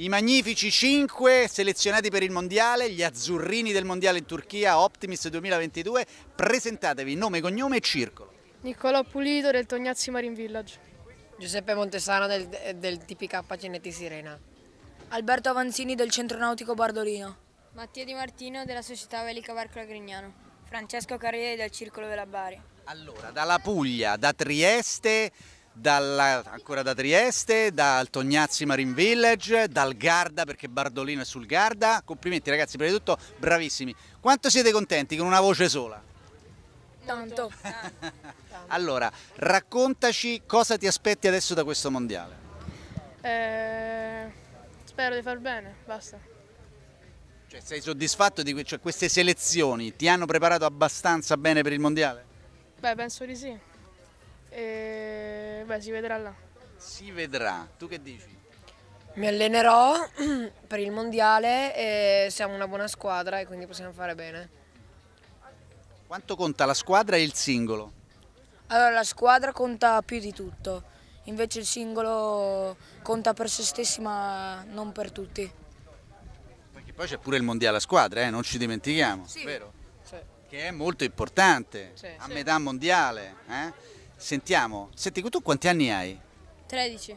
I magnifici 5 selezionati per il mondiale, gli azzurrini del mondiale in Turchia, Optimis 2022. Presentatevi nome, cognome e circolo. Niccolò Pulito del Tognazzi Marine Village. Giuseppe Montesano del, del TPK Geneti Sirena. Alberto Avanzini del Centro Nautico Bardolino. Mattia Di Martino della Società Velica Barcola Grignano. Francesco Carrieri del Circolo della Bari. Allora, dalla Puglia, da Trieste dalla, ancora da Trieste, dal Tognazzi Marine Village, dal Garda perché Bardolino è sul Garda. Complimenti ragazzi, prima di tutto bravissimi. Quanto siete contenti con una voce sola? Tanto. allora, raccontaci cosa ti aspetti adesso da questo mondiale. Eh, spero di far bene, basta. Cioè, sei soddisfatto di cioè, queste selezioni? Ti hanno preparato abbastanza bene per il mondiale? Beh, penso di sì. E, beh, si vedrà là. Si vedrà. Tu che dici? Mi allenerò per il mondiale e siamo una buona squadra e quindi possiamo fare bene. Quanto conta la squadra e il singolo? Allora, la squadra conta più di tutto, invece il singolo conta per se stessi ma non per tutti. Perché poi c'è pure il mondiale a squadra, eh? non ci dimentichiamo, sì. vero? Sì. Che è molto importante, sì. a metà mondiale. Eh? Sentiamo, senti tu quanti anni hai? 13.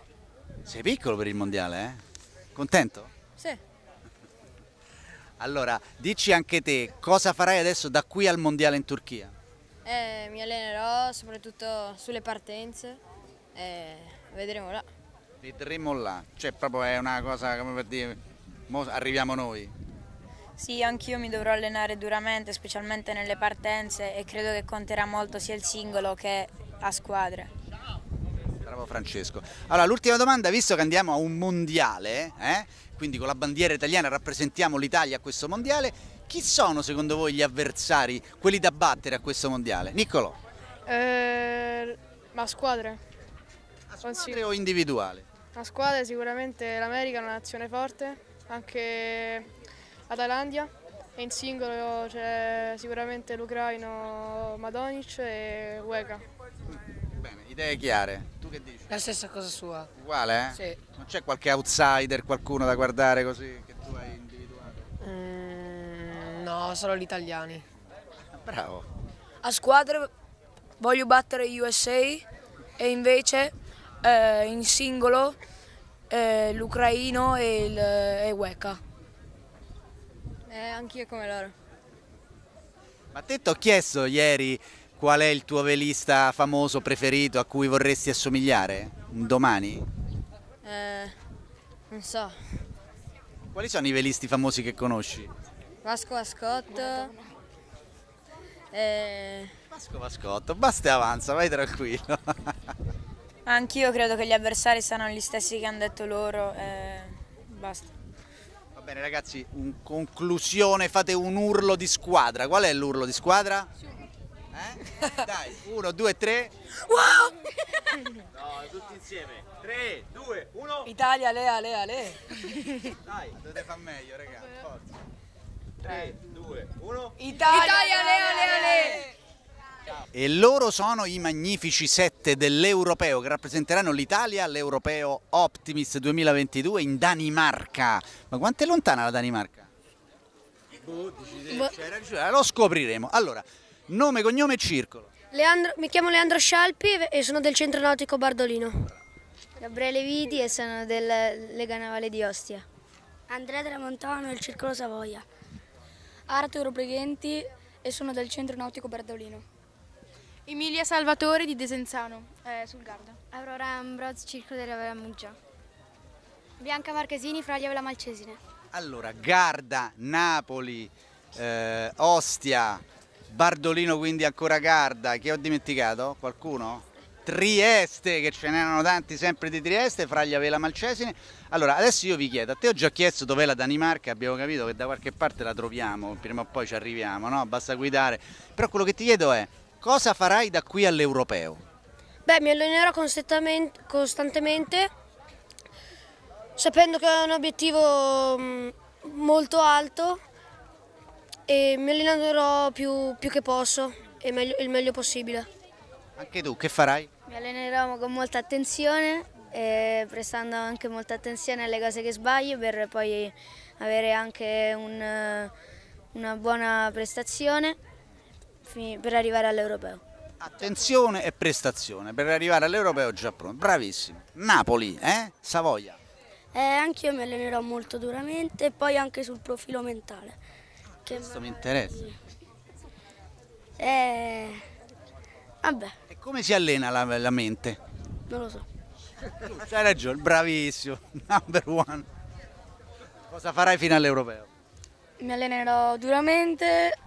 Sei piccolo per il mondiale, eh? Contento? Sì. Allora, dici anche te, cosa farai adesso da qui al mondiale in Turchia? Eh, mi allenerò soprattutto sulle partenze e vedremo là. Vedremo là, cioè proprio è una cosa come per dire, arriviamo noi. Sì, anch'io mi dovrò allenare duramente, specialmente nelle partenze e credo che conterà molto sia il singolo che a squadre. Bravo Francesco. Allora, l'ultima domanda, visto che andiamo a un mondiale, eh? quindi con la bandiera italiana rappresentiamo l'Italia a questo mondiale, chi sono secondo voi gli avversari, quelli da battere a questo mondiale? Niccolo? Eh, ma squadre. A squadre o individuale? A squadre sicuramente l'America è una nazione forte, anche la Thailandia e in singolo c'è sicuramente l'Ucraino Madonic e Ueca. Idee chiare. Tu che dici? La stessa cosa sua. Uguale, eh? Sì. Non c'è qualche outsider, qualcuno da guardare così che tu hai individuato? Mm, no, solo gli italiani. Bravo. A squadre voglio battere USA e invece eh, in singolo eh, l'ucraino e, il, e Weka. Eh, anch'io come loro. Ma te ti ho chiesto ieri Qual è il tuo velista famoso preferito a cui vorresti assomigliare un domani? Eh, non so. Quali sono i velisti famosi che conosci? Vasco Vascotto. Eh... Vasco Vascotto, basta e avanza, vai tranquillo. Anch'io credo che gli avversari saranno gli stessi che hanno detto loro. Eh, basta. Va bene ragazzi, in conclusione fate un urlo di squadra. Qual è l'urlo di squadra? Sì. Eh? Dai, uno, due, tre. Wow! No, tutti insieme. Tre, due, uno. Italia, Lea, Lea, Lea. Dai, dovete far meglio, raga. Forza. Tre, due, uno. Italia, Italia Lea, Lea, Lea. E loro sono i magnifici sette dell'Europeo che rappresenteranno l'Italia all'Europeo Optimist 2022 in Danimarca. Ma quanto è lontana la Danimarca? Boh, boh. Lo scopriremo. Allora, Nome, cognome e circolo. Leandro, mi chiamo Leandro Scialpi e sono del centro nautico Bardolino. Gabriele Vidi e sono del Lega Navale di Ostia. Andrea Tramontano del Circolo Savoia. Arturo Brighenti e sono del centro nautico Bardolino. Emilia Salvatore di Desenzano, eh, sul Garda. Aurora Ambroz, Circolo della Muggia. Bianca Marchesini, Fraglia della Malcesine. Allora, Garda, Napoli, eh, Ostia, Bardolino quindi ancora Garda, che ho dimenticato? Qualcuno? Trieste, che ce n'erano tanti sempre di Trieste, fra gli Avela Malcesine. Allora, adesso io vi chiedo, a te ho già chiesto dov'è la Danimarca, abbiamo capito che da qualche parte la troviamo, prima o poi ci arriviamo, no? Basta guidare. Però quello che ti chiedo è, cosa farai da qui all'Europeo? Beh, mi allenerò costantemente, sapendo che è un obiettivo mm, molto alto e mi allenerò più, più che posso e meglio, il meglio possibile. Anche tu, che farai? Mi allenerò con molta attenzione, prestando anche molta attenzione alle cose che sbaglio per poi avere anche un, una buona prestazione per arrivare all'Europeo. Attenzione e prestazione, per arrivare all'Europeo già pronto, bravissimo. Napoli, eh? Savoia. Eh, anch'io mi allenerò molto duramente e poi anche sul profilo mentale. Questo mi interessa. Eh, vabbè. E come si allena la, la mente? Non lo so. hai ragione, bravissimo, number one. Cosa farai fino all'europeo? Mi allenerò duramente.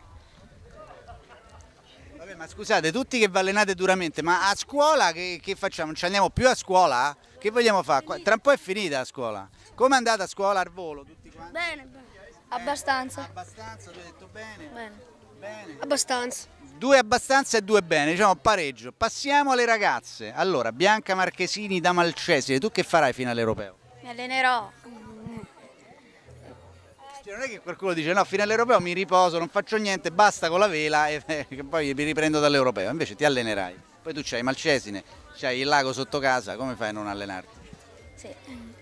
Vabbè, ma scusate, tutti che vi allenate duramente, ma a scuola che, che facciamo? Non ci andiamo più a scuola? Che vogliamo fare? Tra un po' è finita la scuola. Come è andata a scuola al volo? Tutti quanti? Bene, bene. Abbastanza. abbastanza, tu hai detto bene. Bene. bene. Abbastanza. Due abbastanza e due bene, diciamo pareggio. Passiamo alle ragazze. Allora, Bianca Marchesini da Malcesine, tu che farai fino all'Europeo? Mi allenerò. non è che qualcuno dice no, fino all'Europeo mi riposo, non faccio niente, basta con la vela e eh, poi mi riprendo dall'Europeo. Invece ti allenerai. Poi tu c'hai Malcesine, c'hai il lago sotto casa, come fai a non allenarti? Sì.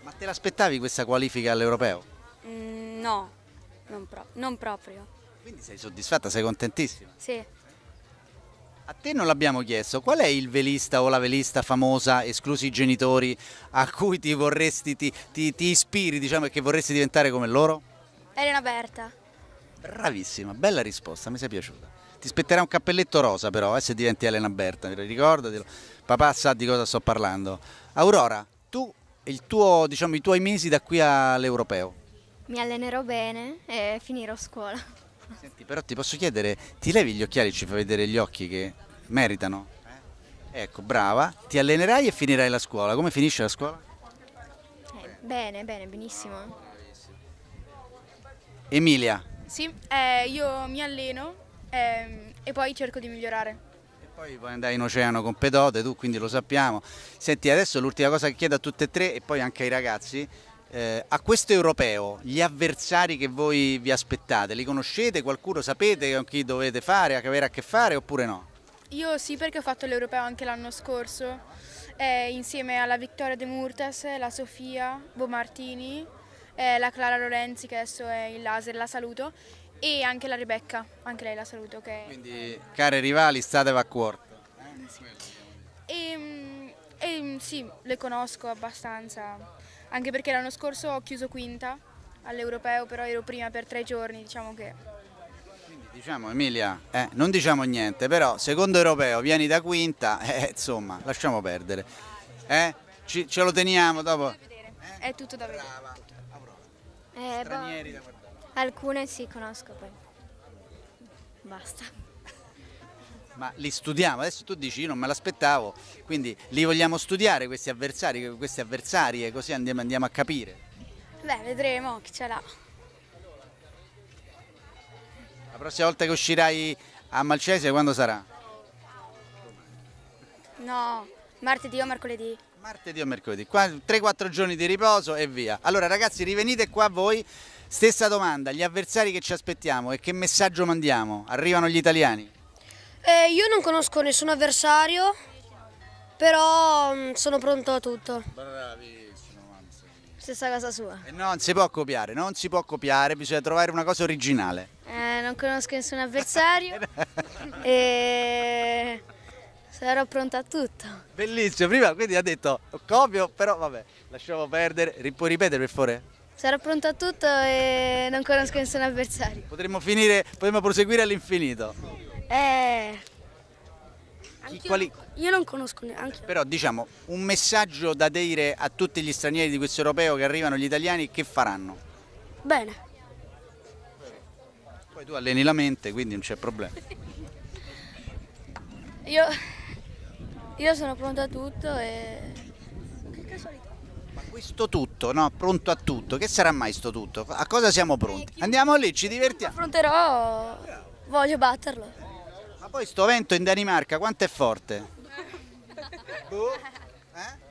Ma te l'aspettavi questa qualifica all'Europeo? Mm, no. Non, pro non proprio. Quindi sei soddisfatta, sei contentissima? Sì. A te non l'abbiamo chiesto, qual è il velista o la velista famosa, esclusi i genitori, a cui ti vorresti, ti, ti, ti ispiri, diciamo, e che vorresti diventare come loro? Elena Berta. Bravissima, bella risposta, mi sei piaciuta. Ti spetterà un cappelletto rosa però, eh, se diventi Elena Berta, ricordatelo. Papà sa di cosa sto parlando. Aurora, tu, tuo, diciamo, i tuoi mesi da qui all'Europeo, mi allenerò bene e finirò scuola. Senti, però ti posso chiedere, ti levi gli occhiali, ci fai vedere gli occhi che meritano? Eh? Ecco, brava, ti allenerai e finirai la scuola. Come finisce la scuola? Eh, bene, bene, benissimo. Emilia. Sì, eh, io mi alleno ehm, e poi cerco di migliorare. E poi puoi andare in oceano con Pedote, tu quindi lo sappiamo. Senti, adesso l'ultima cosa che chiedo a tutte e tre e poi anche ai ragazzi, eh, a questo europeo gli avversari che voi vi aspettate, li conoscete? Qualcuno sapete con chi dovete fare, avere a che fare oppure no? Io sì perché ho fatto l'europeo anche l'anno scorso eh, insieme alla Vittoria De Murtes, la Sofia, Bo Martini, eh, la Clara Lorenzi che adesso è in laser, la saluto e anche la Rebecca, anche lei la saluto. Okay. Quindi cari rivali statevi a cuore. Sì. E, ehm, e, ehm, sì, le conosco abbastanza anche perché l'anno scorso ho chiuso quinta all'europeo, però ero prima per tre giorni, diciamo che... Quindi diciamo Emilia, eh, non diciamo niente, però secondo europeo vieni da quinta, eh, insomma, lasciamo perdere. Eh? Ci, ce lo teniamo dopo. Eh? È tutto da vedere. Brava, a eh, prova. Boh. Stranieri da guardare. Alcune si conosco poi. Basta ma li studiamo, adesso tu dici io non me l'aspettavo, quindi li vogliamo studiare questi avversari, queste avversarie, così andiamo, andiamo a capire. Beh, vedremo chi ce l'ha. La prossima volta che uscirai a Malcese quando sarà? No, martedì o mercoledì. Martedì o mercoledì, 3-4 giorni di riposo e via. Allora ragazzi rivenite qua voi, stessa domanda, gli avversari che ci aspettiamo e che messaggio mandiamo? Arrivano gli italiani? Eh, io non conosco nessun avversario, però mh, mm, sono pronto a tutto. Bravissimo, anzi. Stessa casa sua. E non si può copiare, non si può copiare, bisogna trovare una cosa originale. Eh, non conosco nessun avversario e sarò pronta a tutto. Bellissimo, prima quindi ha detto copio, però vabbè, lasciamo perdere, puoi ripetere per favore? Sarò pronto a tutto e non conosco nessun avversario. Potremmo finire, potremmo proseguire all'infinito. Eh... Io, quali... io non conosco neanche. Però diciamo, un messaggio da dire a tutti gli stranieri di questo europeo che arrivano gli italiani, che faranno? Bene. Poi tu alleni la mente, quindi non c'è problema. io... io sono pronto a tutto e... questo tutto, no? Pronto a tutto, che sarà mai sto tutto? A cosa siamo pronti? Eh, Andiamo lì, ci divertiamo. Affronterò, voglio batterlo poi sto vento in Danimarca quanto è forte? Boh, eh?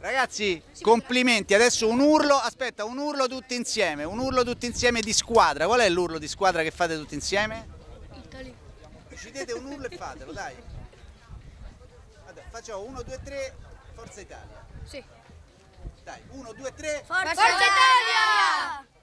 Ragazzi, complimenti, adesso un urlo, aspetta, un urlo tutti insieme, un urlo tutti insieme di squadra. Qual è l'urlo di squadra che fate tutti insieme? Italia. Decidete un urlo e fatelo, dai. Vabbè, facciamo 1, 2, 3, Forza Italia. Sì. Dai, 1, 2, 3. Forza, Forza Italia! Italia!